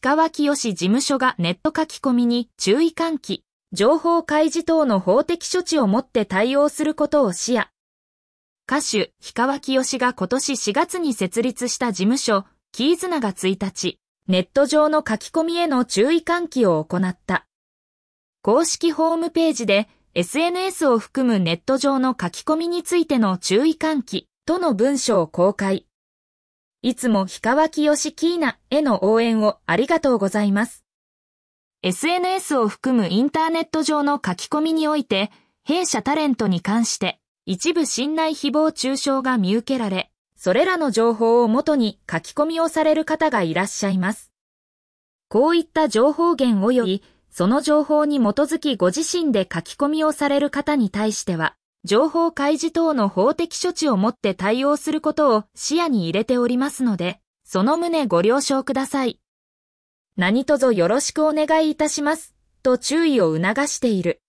氷川きよし事務所がネット書き込みに注意喚起、情報開示等の法的処置をもって対応することを視野。歌手、氷川きよしが今年4月に設立した事務所、キーズナが1日、ネット上の書き込みへの注意喚起を行った。公式ホームページで SNS を含むネット上の書き込みについての注意喚起との文書を公開。いつも氷川きよしキーナへの応援をありがとうございます。SNS を含むインターネット上の書き込みにおいて、弊社タレントに関して一部信頼誹謗中傷が見受けられ、それらの情報を元に書き込みをされる方がいらっしゃいます。こういった情報源及び、その情報に基づきご自身で書き込みをされる方に対しては、情報開示等の法的処置をもって対応することを視野に入れておりますので、その旨ご了承ください。何卒よろしくお願いいたします、と注意を促している。